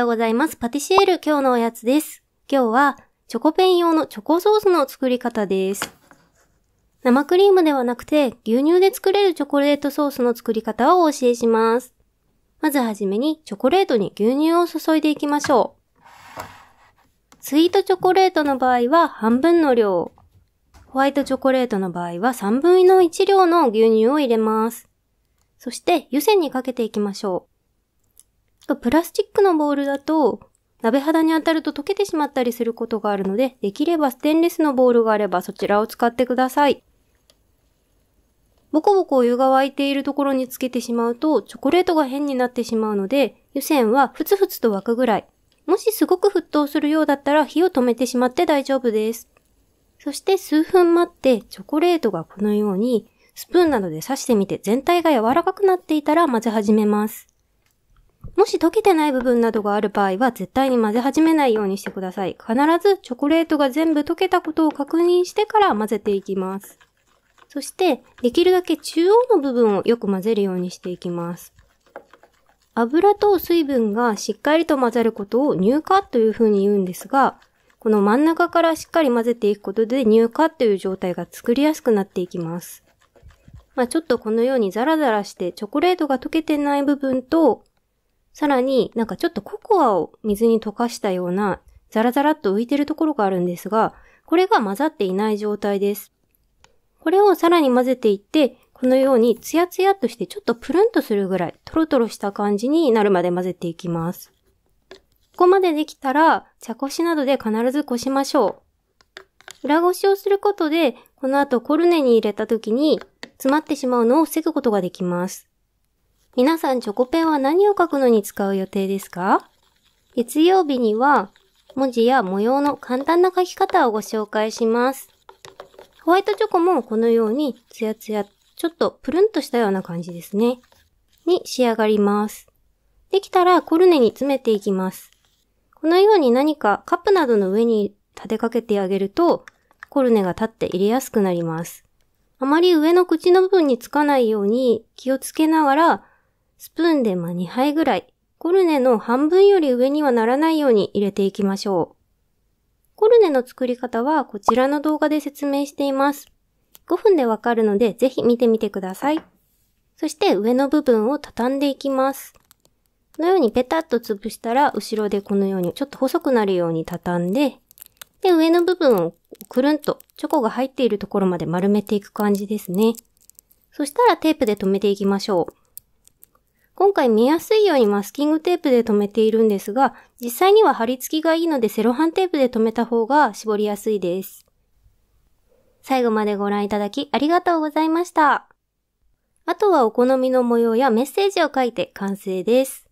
ようございます。パティシエール今日のおやつです。今日はチョコペン用のチョコソースの作り方です。生クリームではなくて牛乳で作れるチョコレートソースの作り方をお教えします。まずはじめにチョコレートに牛乳を注いでいきましょう。スイートチョコレートの場合は半分の量。ホワイトチョコレートの場合は3分の1量の牛乳を入れます。そして湯煎にかけていきましょう。とプラスチックのボールだと、鍋肌に当たると溶けてしまったりすることがあるので、できればステンレスのボールがあればそちらを使ってください。ボコボコお湯が沸いているところにつけてしまうと、チョコレートが変になってしまうので、湯煎はふつふつと沸くぐらい。もしすごく沸騰するようだったら火を止めてしまって大丈夫です。そして数分待って、チョコレートがこのように、スプーンなどで刺してみて全体が柔らかくなっていたら混ぜ始めます。もし溶けてない部分などがある場合は絶対に混ぜ始めないようにしてください。必ずチョコレートが全部溶けたことを確認してから混ぜていきます。そして、できるだけ中央の部分をよく混ぜるようにしていきます。油と水分がしっかりと混ざることを乳化というふうに言うんですが、この真ん中からしっかり混ぜていくことで乳化という状態が作りやすくなっていきます。まあ、ちょっとこのようにザラザラしてチョコレートが溶けてない部分とさらになんかちょっとココアを水に溶かしたようなザラザラっと浮いてるところがあるんですが、これが混ざっていない状態です。これをさらに混ぜていって、このようにツヤツヤとしてちょっとプルンとするぐらい、トロトロした感じになるまで混ぜていきます。ここまでできたら、茶こしなどで必ずこしましょう。裏ごしをすることで、この後コルネに入れた時に詰まってしまうのを防ぐことができます。皆さんチョコペンは何を書くのに使う予定ですか月曜日には文字や模様の簡単な書き方をご紹介します。ホワイトチョコもこのようにツヤツヤ、ちょっとプルンとしたような感じですね。に仕上がります。できたらコルネに詰めていきます。このように何かカップなどの上に立てかけてあげると、コルネが立って入れやすくなります。あまり上の口の部分につかないように気をつけながらスプーンでま2杯ぐらい、コルネの半分より上にはならないように入れていきましょう。コルネの作り方はこちらの動画で説明しています。5分でわかるのでぜひ見てみてください。そして上の部分を畳んでいきます。このようにペタッと潰したら後ろでこのようにちょっと細くなるように畳んで、で、上の部分をくるんとチョコが入っているところまで丸めていく感じですね。そしたらテープで留めていきましょう。今回見やすいようにマスキングテープで留めているんですが、実際には貼り付きがいいのでセロハンテープで留めた方が絞りやすいです。最後までご覧いただきありがとうございました。あとはお好みの模様やメッセージを書いて完成です。